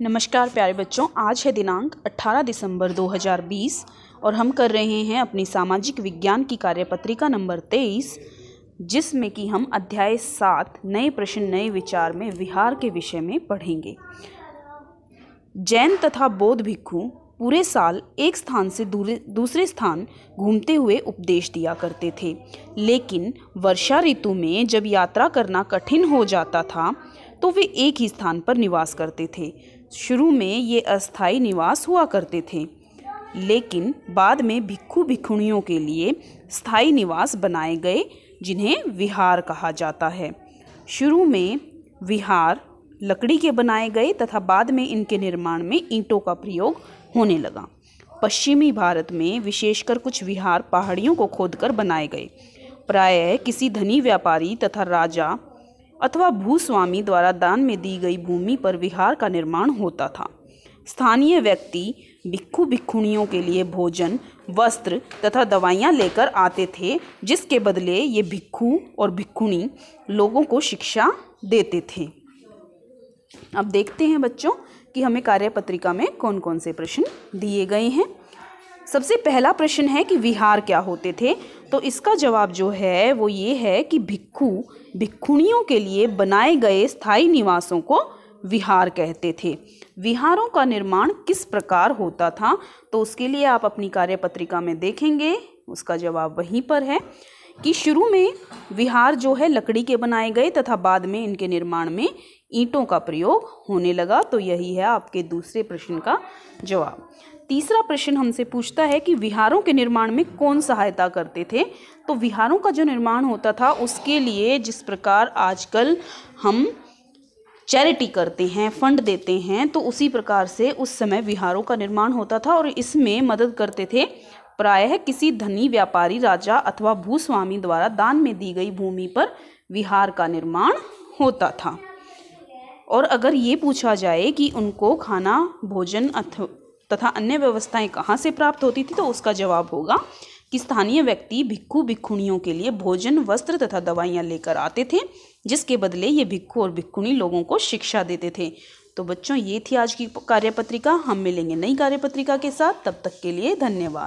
नमस्कार प्यारे बच्चों आज है दिनांक 18 दिसंबर 2020 और हम कर रहे हैं अपनी सामाजिक विज्ञान की कार्यपत्रिका नंबर 23 जिसमें कि हम अध्याय सात नए प्रश्न नए विचार में विहार के विषय में पढ़ेंगे जैन तथा बौद्ध भिक्खु पूरे साल एक स्थान से दूसरे स्थान घूमते हुए उपदेश दिया करते थे लेकिन वर्षा ऋतु में जब यात्रा करना कठिन हो जाता था तो वे एक ही स्थान पर निवास करते थे शुरू में ये अस्थाई निवास हुआ करते थे लेकिन बाद में भिक्खु भिक्खुणियों के लिए स्थायी निवास बनाए गए जिन्हें विहार कहा जाता है शुरू में विहार लकड़ी के बनाए गए तथा बाद में इनके निर्माण में ईंटों का प्रयोग होने लगा पश्चिमी भारत में विशेषकर कुछ विहार पहाड़ियों को खोदकर बनाए गए प्रायः किसी धनी व्यापारी तथा राजा अथवा भूस्वामी द्वारा दान में दी गई भूमि पर विहार का निर्माण होता था स्थानीय व्यक्ति भिक्खु भिक्खुणियों के लिए भोजन वस्त्र तथा दवाइयाँ लेकर आते थे जिसके बदले ये भिक्खु और भिक्खुणी लोगों को शिक्षा देते थे अब देखते हैं बच्चों कि हमें कार्य पत्रिका में कौन कौन से प्रश्न दिए गए हैं सबसे पहला प्रश्न है कि विहार क्या होते थे तो इसका जवाब जो है वो ये है कि भिक्खु भिक्खुणियों के लिए बनाए गए स्थायी निवासों को विहार कहते थे विहारों का निर्माण किस प्रकार होता था तो उसके लिए आप अपनी कार्यपत्रिका में देखेंगे उसका जवाब वहीं पर है कि शुरू में विहार जो है लकड़ी के बनाए गए तथा बाद में इनके निर्माण में ईंटों का प्रयोग होने लगा तो यही है आपके दूसरे प्रश्न का जवाब तीसरा प्रश्न हमसे पूछता है कि विहारों के निर्माण में कौन सहायता करते थे तो विहारों का जो निर्माण होता था उसके लिए जिस प्रकार आजकल हम चैरिटी करते हैं फंड देते हैं तो उसी प्रकार से उस समय विहारों का निर्माण होता था और इसमें मदद करते थे प्रायः किसी धनी व्यापारी राजा अथवा भूस्वामी द्वारा दान में दी गई भूमि पर विहार का निर्माण होता था और अगर ये पूछा जाए कि उनको खाना भोजन अथ तथा अन्य व्यवस्थाएं कहाँ से प्राप्त होती थी तो उसका जवाब होगा कि स्थानीय व्यक्ति भिक्खु भिक्खुणियों के लिए भोजन वस्त्र तथा दवाइयाँ लेकर आते थे जिसके बदले ये भिक्खु और भिक्खुणी लोगों को शिक्षा देते थे तो बच्चों ये थी आज की कार्यपत्रिका हम मिलेंगे नई कार्यपत्रिका के साथ तब तक के लिए धन्यवाद